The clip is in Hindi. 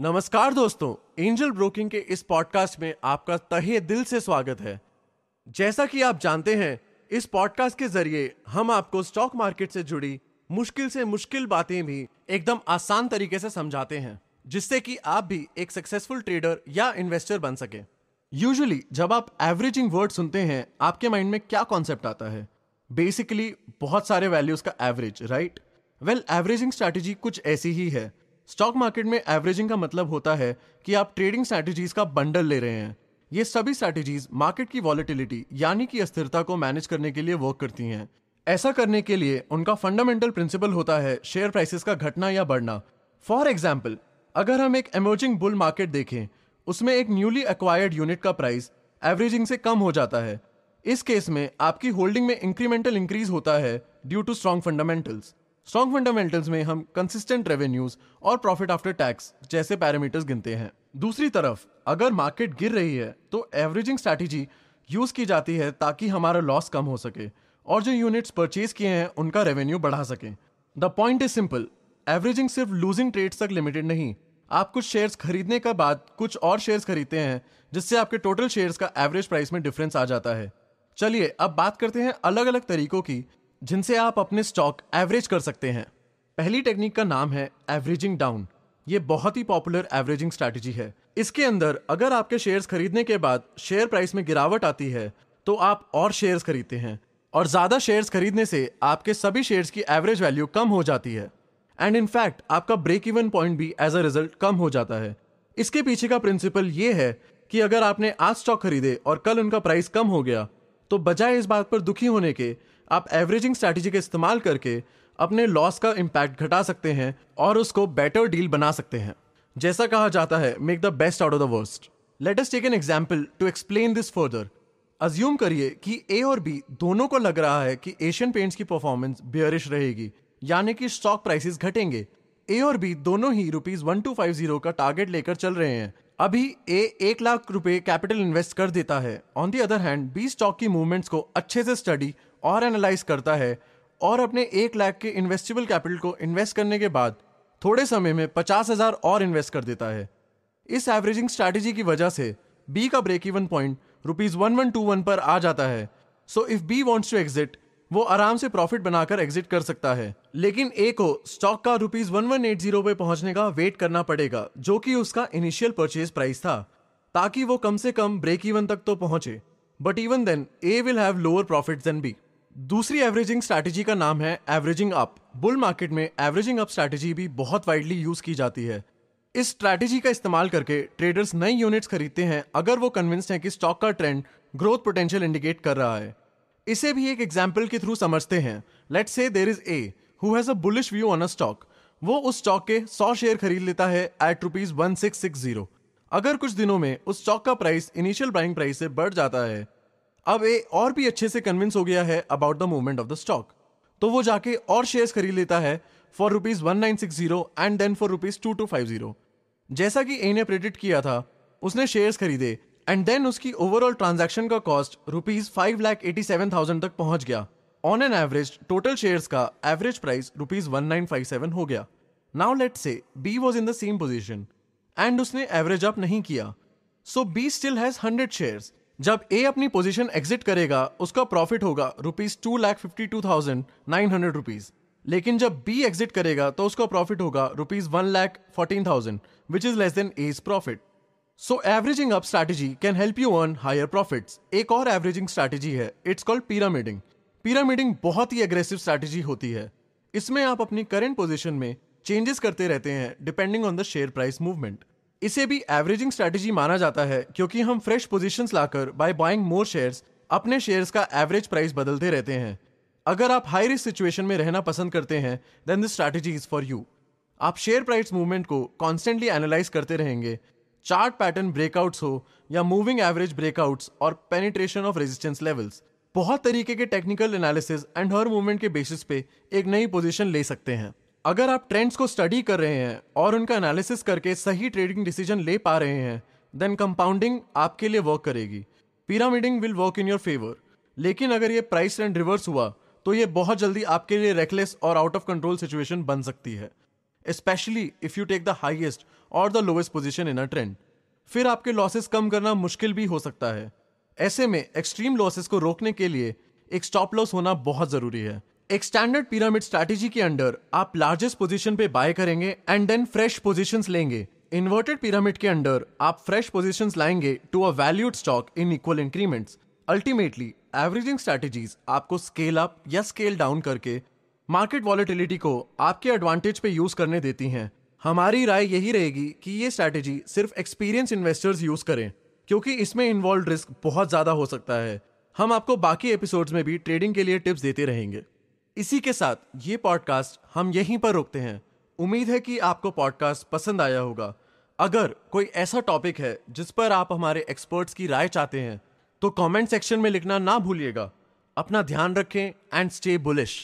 नमस्कार दोस्तों एंजल ब्रोकिंग के इस पॉडकास्ट में आपका तहे दिल से स्वागत है जैसा कि आप जानते हैं इस पॉडकास्ट के जरिए हम आपको स्टॉक मार्केट से जुड़ी मुश्किल से मुश्किल बातें भी एकदम आसान तरीके से समझाते हैं जिससे कि आप भी एक सक्सेसफुल ट्रेडर या इन्वेस्टर बन सके यूजली जब आप एवरेजिंग वर्ड सुनते हैं आपके माइंड में क्या कॉन्सेप्ट आता है बेसिकली बहुत सारे वैल्यूज का average right well averaging strategy कुछ ऐसी ही है स्टॉक मार्केट में एवरेजिंग का मतलब होता है कि आप ट्रेडिंग स्ट्रैटेजीज का बंडल ले रहे हैं ये सभी स्ट्रैटेजीज मार्केट की वॉलिटिलिटी यानी कि अस्थिरता को मैनेज करने के लिए वर्क करती हैं ऐसा करने के लिए उनका फंडामेंटल प्रिंसिपल होता है शेयर प्राइसेस का घटना या बढ़ना फॉर एग्जाम्पल अगर हम एक एमर्जिंग बुल मार्केट देखें उसमें एक न्यूली एक्वायर्ड यूनिट का प्राइस एवरेजिंग से कम हो जाता है इस केस में आपकी होल्डिंग में इंक्रीमेंटल इंक्रीज होता है due to strong fundamentals strong fundamentals में हम कंसिस्टेंट रेवेन्यूज और प्रॉफिट आफ्टर टैक्स जैसे पैरामीटर्स गिनते हैं दूसरी तरफ अगर मार्केट गिर रही है तो एवरेजिंग स्ट्रैटेजी यूज की जाती है ताकि हमारा लॉस कम हो सके और जो यूनिट्स परचेज किए हैं उनका रेवेन्यू बढ़ा सके the point is simple averaging सिर्फ लूजिंग ट्रेड्स तक लिमिटेड नहीं आप कुछ शेयर्स खरीदने के बाद कुछ और शेयर्स खरीदते हैं जिससे आपके टोटल शेयर्स का एवरेज प्राइस में डिफरेंस आ जाता है चलिए अब बात करते हैं अलग अलग तरीकों की जिनसे आप अपने स्टॉक एवरेज कर सकते हैं पहली टेक्निक का नाम है एवरेजिंग डाउन ये बहुत ही पॉपुलर एवरेजिंग स्ट्रेटेजी है इसके अंदर अगर आपके शेयर्स खरीदने के बाद शेयर प्राइस में गिरावट आती है तो आप और शेयर्स खरीदते हैं और ज़्यादा शेयर्स खरीदने से आपके सभी शेयर्स की एवरेज वैल्यू कम हो जाती है एंड इनफैक्ट आपका ब्रेक इवन पॉइंट भी एज अ रिजल्ट कम हो जाता है इसके पीछे का प्रिंसिपल ये है कि अगर आपने आज स्टॉक खरीदे और कल उनका प्राइस कम हो गया तो बजाय इस बात पर दुखी होने के आप एवरेजिंग स्ट्रैटेजी का इस्तेमाल करके अपने लॉस का इम्पैक्ट घटा सकते हैं और उसको बेटर डील बना सकते हैं जैसा कहा जाता है make the best out of the worst let us take an example to explain this further assume करिए कि ए और बी दोनों को लग रहा है कि एशियन पेंट्स की परफॉर्मेंस बियरिश रहेगी यानी कि स्टॉक प्राइसेस घटेंगे ए और बी दोनों ही rupees one two five zero का टारगेट लेकर चल रहे हैं अभी ए एक लाख रुपए कैपिटल इन्वेस्ट कर देता है on the other hand B stock की मूवमेंट्स को अच्छे से स्टडी और एनालाइज करता है और अपने एक लाख के इन्वेस्टेबल कैपिटल को इन्वेस्ट करने के बाद थोड़े समय में पचास हजार और इन्वेस्ट कर देता है इस एवरेजिंग स्ट्रैटेजी की वजह से बी का break even point rupees one one two one पर आ जाता है so if B wants to exit वो आराम से प्रॉफिट बनाकर एग्जिट कर सकता है लेकिन ए को स्टॉक का rupees one one eight zero पे पहुंचने का वेट करना पड़ेगा जो कि उसका इनिशियल परचेज प्राइस था ताकि वो कम से कम ब्रेक इवन तक तो पहुंचे but even then A will have lower profit than B दूसरी एवरेजिंग स्ट्रैटेजी का नाम है एवरेजिंग अप बुल मार्केट में एवरेजिंग अप स्ट्रैटेजी भी बहुत वाइडली यूज की जाती है इस स्ट्रैटेजी का इस्तेमाल करके ट्रेडर्स नई यूनिट्स खरीदते हैं अगर वो कन्विंस्ड हैं कि स्टॉक का ट्रेंड ग्रोथ पोटेंशियल इंडिकेट कर रहा है इसे भी एक एग्जाम्पल के थ्रू समझते हैं let's say there is A who has a bullish view on a stock वो उस स्टॉक के सौ शेयर खरीद लेता है at rupees one six six zero अगर कुछ दिनों में उस स्टॉक का प्राइस इनिशियल बाइंग प्राइस से बढ़ जाता है अब ए और भी अच्छे से कन्विंस हो गया है about the movement of the stock तो वो जाके और शेयर्स खरीद लेता है for rupees one nine six zero and then for rupees two two five zero जैसा कि ए ने प्रेडिक्ट किया था उसने शेयर्स खरीदे एंड देन उसकी ओवरऑल ट्रांजेक्शन का cost rupees five lakh eighty seven thousand तक पहुंच गया on an average total shares का average price rupees one nine five seven हो गया now let's say B was in the same position and उसने एवरेज अप नहीं किया so B still has hundred shares जब ए अपनी पोजीशन एग्जिट करेगा उसका प्रॉफिट होगा rupees two lakh fifty two thousand nine hundred rupees लेकिन जब बी एग्जिट करेगा तो उसका प्रॉफिट होगा rupees one lakh fourteen thousand which is less than A's profit so averaging up strategy can help you earn higher profit एक और एवरेजिंग स्ट्रैटेजी है इट्स कॉल्ड पिरामिडिंग पिरामिडिंग बहुत ही एग्रेसिव स्ट्रैटेजी होती है इसमें आप अपनी करेंट पोजिशन में चेंजेस करते रहते हैं depending on the share price movement इसे भी एवरेजिंग स्ट्रेटेजी माना जाता है क्योंकि हम फ्रेश पोजिशन लाकर बाय बाइंग मोर शेयर अपने शेयर का एवरेज प्राइस बदलते रहते हैं अगर आप हाई रिस्क सिचुएशन में रहना पसंद करते हैं then this strategy is for you आप शेयर प्राइस मूवमेंट को कॉन्स्टेंटली एनालाइज करते रहेंगे चार्ट पैटर्न ब्रेकआउट्स हो या मूविंग एवरेज ब्रेकआउट्स और पेनिट्रेशन ऑफ रेजिस्टेंस लेवल्स बहुत तरीके के टेक्निकल एनालिसिस एंड हर मूवमेंट के बेसिस पे एक नई पोजीशन ले सकते हैं अगर आप ट्रेंड्स को स्टडी कर रहे हैं और उनका एनालिसिस करके सही ट्रेडिंग डिसीजन ले पा रहे हैं देन कंपाउंडिंग आपके लिए वर्क करेगी pyramiding will work in your favour लेकिन अगर ये प्राइस ट्रेंड रिवर्स हुआ तो ये बहुत जल्दी आपके लिए रेकलेस और आउट ऑफ कंट्रोल सिचुएशन बन सकती है specially if you take the highest और the lowest position in a trend फिर आपके लॉसेस कम करना मुश्किल भी हो सकता है ऐसे में एक्सट्रीम लॉसेस को रोकने के लिए एक स्टॉप लॉस होना बहुत ज़रूरी है एक स्टैंडर्ड पिरामिड स्ट्रैटेजी के अंडर आप लार्जेस्ट पोजीशन पे बाय करेंगे एंड देन फ्रेश पोजीशंस लेंगे इन्वर्टेड पिरामिड के अंडर आप फ्रेश पोजीशंस लाएंगे to a valued stock in equal increments ultimately averaging strategies आपको स्केल अप या स्केल डाउन करके मार्केट वॉलिटिलिटी को आपके एडवांटेज पे यूज करने देती हैं हमारी राय यही रहेगी कि ये स्ट्रैटेजी सिर्फ एक्सपीरियंस इन्वेस्टर्स यूज करें क्योंकि इसमें इन्वॉल्व रिस्क बहुत ज़्यादा हो सकता है हम आपको बाकी एपिसोड्स में भी ट्रेडिंग के लिए टिप्स देते रहेंगे इसी के साथ ये पॉडकास्ट हम यहीं पर रोकते हैं उम्मीद है कि आपको पॉडकास्ट पसंद आया होगा अगर कोई ऐसा टॉपिक है जिस पर आप हमारे एक्सपर्ट्स की राय चाहते हैं तो कमेंट सेक्शन में लिखना ना भूलिएगा अपना ध्यान रखें एंड स्टे बुलिश